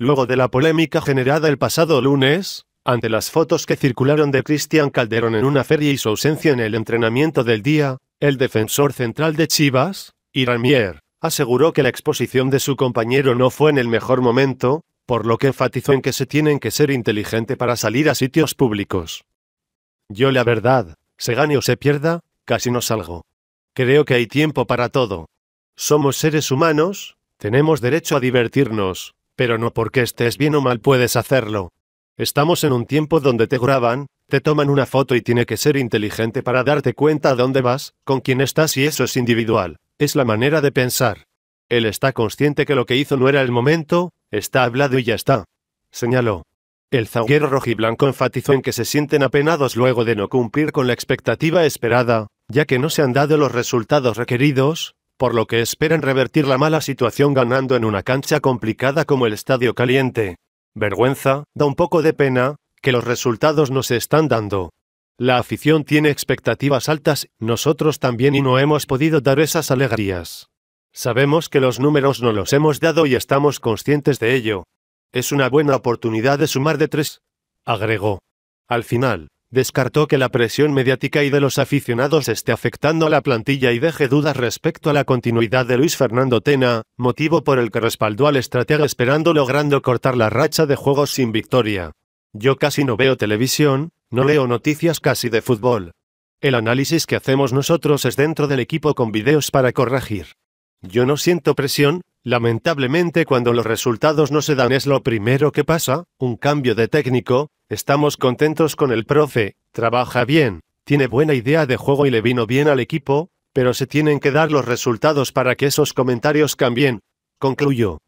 Luego de la polémica generada el pasado lunes, ante las fotos que circularon de Cristian Calderón en una feria y su ausencia en el entrenamiento del día, el defensor central de Chivas, Iramier, aseguró que la exposición de su compañero no fue en el mejor momento, por lo que enfatizó en que se tienen que ser inteligente para salir a sitios públicos. Yo la verdad, se gane o se pierda, casi no salgo. Creo que hay tiempo para todo. Somos seres humanos, tenemos derecho a divertirnos, pero no porque estés bien o mal puedes hacerlo. Estamos en un tiempo donde te graban, te toman una foto y tiene que ser inteligente para darte cuenta a dónde vas, con quién estás y eso es individual. Es la manera de pensar. Él está consciente que lo que hizo no era el momento, está hablado y ya está. Señaló. El zaguero rojiblanco enfatizó en que se sienten apenados luego de no cumplir con la expectativa esperada, ya que no se han dado los resultados requeridos, por lo que esperan revertir la mala situación ganando en una cancha complicada como el Estadio Caliente. Vergüenza, da un poco de pena, que los resultados no se están dando. La afición tiene expectativas altas, nosotros también y no hemos podido dar esas alegrías. Sabemos que los números no los hemos dado y estamos conscientes de ello. Es una buena oportunidad de sumar de tres, agregó. Al final, descartó que la presión mediática y de los aficionados esté afectando a la plantilla y deje dudas respecto a la continuidad de Luis Fernando Tena, motivo por el que respaldó al estratega esperando logrando cortar la racha de juegos sin victoria. Yo casi no veo televisión, no leo noticias casi de fútbol. El análisis que hacemos nosotros es dentro del equipo con videos para corregir. Yo no siento presión, lamentablemente cuando los resultados no se dan es lo primero que pasa, un cambio de técnico, Estamos contentos con el profe, trabaja bien, tiene buena idea de juego y le vino bien al equipo, pero se tienen que dar los resultados para que esos comentarios cambien. Concluyo.